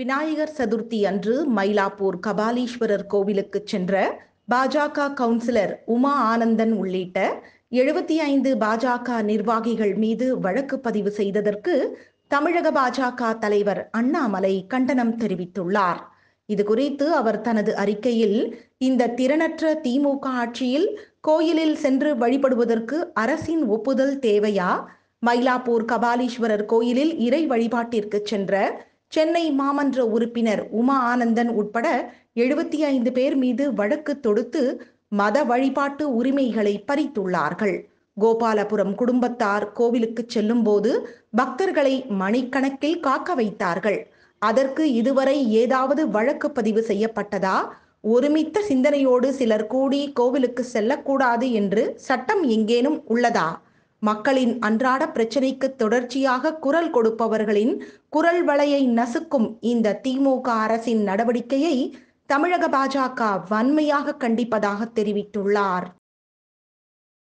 விநாயகர் சதுர்த்தி அன்று மயிலாப்பூர் கபாலீஸ்வரர் கோவிலுக்கு சென்ற பாஜக கவுன்சிலர் உமா ஆனந்தன் உள்ளிட்ட எழுபத்தி ஐந்து பாஜக நிர்வாகிகள் மீது வழக்கு பதிவு செய்ததற்கு தமிழக பாஜக தலைவர் அண்ணாமலை கண்டனம் தெரிவித்துள்ளார் இதுகுறித்து அவர் தனது அறிக்கையில் இந்த திறனற்ற திமுக ஆட்சியில் கோயிலில் சென்று வழிபடுவதற்கு அரசின் ஒப்புதல் தேவையா மயிலாப்பூர் கபாலீஸ்வரர் கோயிலில் இறை வழிபாட்டிற்கு சென்ற சென்னை மாமன்ற உறுப்பினர் உமா ஆனந்தன் உட்பட எழுபத்தி ஐந்து பேர் மீது வழக்கு தொடுத்து மத வழிபாட்டு உரிமைகளை பறித்துள்ளார்கள் கோபாலபுரம் குடும்பத்தார் கோவிலுக்கு செல்லும்போது பக்தர்களை மணிக்கணக்கில் காக்க வைத்தார்கள் அதற்கு இதுவரை ஏதாவது வழக்கு பதிவு செய்யப்பட்டதா ஒருமித்த சிந்தனையோடு சிலர் கூடி கோவிலுக்கு செல்லக்கூடாது என்று சட்டம் எங்கேனும் உள்ளதா மக்களின் அன்றாட பிரச்சினைக்கு தொடர்ச்சியாக குரல் கொடுப்பவர்களின் குரல் வலையை நசுக்கும் இந்த திமுக அரசின் நடவடிக்கையை தமிழக பாஜக வன்மையாக கண்டிப்பதாக தெரிவித்துள்ளார்